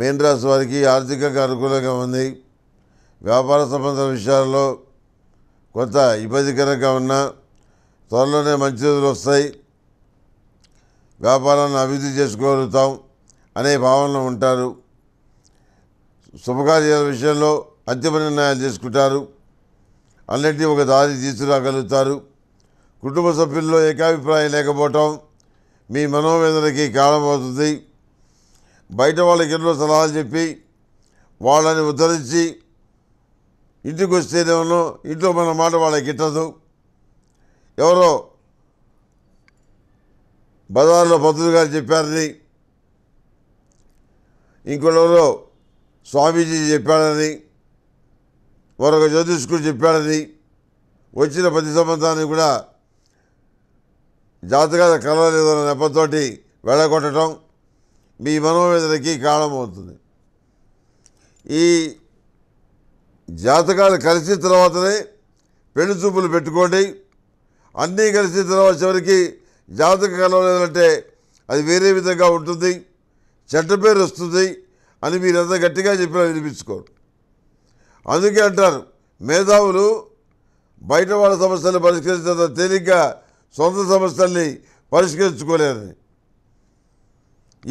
main రాశి వారికి ఆర్థికంగా అనుకూలంగా ఉంది వ్యాపార సంబంధ విషయాల్లో కొంత ఇబ్బందికరంగా ఉన్నా త్వరలోనే మంచి రోజులు వస్తాయి వ్యాపారాన్ని అభివృద్ధి చేసుకోగలుగుతాం అనే భావనలో ఉంటారు శుభకార్యాల విషయంలో అంతిమ నిర్ణయాలు తీసుకుంటారు అన్నింటినీ ఒక దారి తీసుకురాగలుగుతారు కుటుంబ సభ్యుల్లో ఏకాభిప్రాయం లేకపోవటం మీ మనోవేదనకి కారణమవుతుంది బయట వాళ్ళకి ఎన్నో సలహాలు చెప్పి వాళ్ళని ఉద్ధరించి ఇంటికి వస్తేనేమో ఇంట్లో మన మాట వాళ్ళకి గిట్టదు ఎవరో బజార్లో భద్రులు గారు చెప్పారని ఇంకొకరు స్వామీజీ చెప్పాడని మరొక జ్యోతిష్కుడు చెప్పాడని వచ్చిన ప్రతి సంబంధాన్ని కూడా జాతకాల కలవలేదన్న నెపంతో వెళ్ళగొట్టడం మీ మనోవేదనకి కారణమవుతుంది ఈ జాతకాలు కలిసిన తర్వాతనే పెళ్లి చూపులు పెట్టుకోండి అన్నీ కలిసిన తర్వాత చివరికి జాతక కలవలేదంటే అది వేరే విధంగా ఉంటుంది చెట్ట పేరు వస్తుంది అని మీరంతా గట్టిగా చెప్పినా వినిపించుకోరు అందుకే అంటారు మేధావులు బయట వాళ్ళ సమస్యలు పరిష్కరించడం తేలిగ్గా సొంత సమస్యల్ని పరిష్కరించుకోలేదని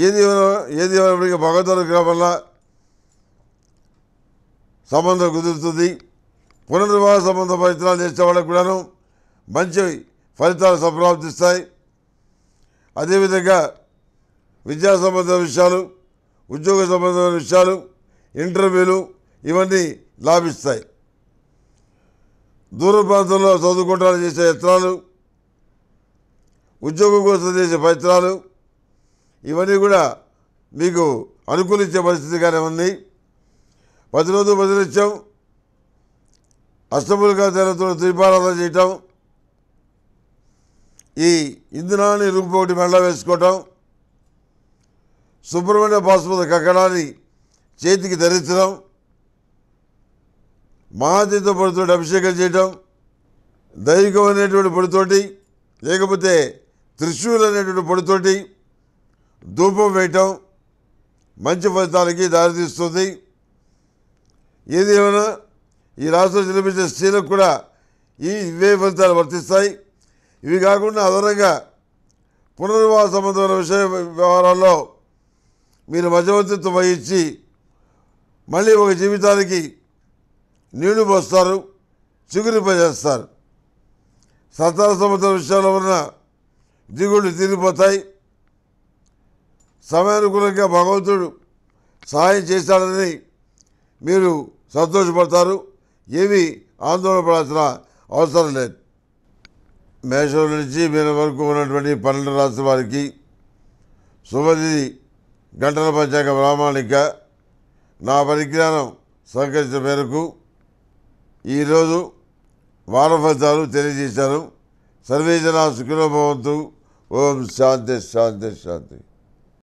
ఏది ఏది ఎవరికి భగవద్వారి వల్ల సంబంధం కుదురుతుంది పునర్వాహ సంబంధ ప్రయత్నాలు చేసే వాళ్ళకు కూడాను మంచి ఫలితాలు సంప్రాప్తిస్తాయి అదేవిధంగా విద్యా సంబంధ విషయాలు ఉద్యోగ సంబంధమైన విషయాలు ఇంటర్వ్యూలు ఇవన్నీ లాభిస్తాయి దూర ప్రాంతంలో చదువుకుంటాలు చేసే యత్నాలు ఉద్యోగం కోసం చేసే ప్రయత్నాలు ఇవన్నీ కూడా మీకు అనుకూలించే పరిస్థితిగానే ఉన్నాయి ప్రతి రోజు బదిలిచ్చాం అష్టములుగా తెరతో త్రిపారాధన చేయటం ఈ ఇంధనాన్ని రూపొకటి మెళ్ళ వేసుకోవటం సుబ్రహ్మణ్య బాస్మతి కక్కడాన్ని చేతికి ధరించడం మహాతీతో పొడితోటి అభిషేకం చేయటం దైవికమైనటువంటి పొడితోటి లేకపోతే త్రిశూలు అనేటువంటి పొడితోటి ధూపం వేయటం మంచి ఫలితాలకి దారితీస్తుంది ఏది ఏమైనా ఈ రాష్ట్రం జన్మించిన స్త్రీలకు కూడా ఈ ఇవే ఫలితాలు వర్తిస్తాయి ఇవి కాకుండా అదనంగా పునర్వాస సంబంధమైన విషయ వ్యవహారాల్లో మీరు మధ్యవర్తిత్వం వహించి మళ్ళీ ఒక జీవితానికి నీళ్లు పోస్తారు చిగురింపజేస్తారు సంతాన సంబంధ విషయాల్లో ఉన్న దిగుళ్ళు తీరిపోతాయి సమయానుకూలంగా భగవంతుడు సహాయం చేశాడని మీరు సంతోషపడతారు ఏమీ ఆందోళనపడాల్సిన అవసరం లేదు మేషం నుంచి మీరు వరకు ఉన్నటువంటి పన్నెండు రాష్ట్ర వారికి సుమతి గంటల పంచాంగ ప్రామాణిక నా పరిజ్ఞానం సహకరించిన మేరకు ఈరోజు వార ఫలితాలు తెలియజేశాను సర్వేజన సుఖినోభవంతు ఓం శాంతి శాంతి శాంతి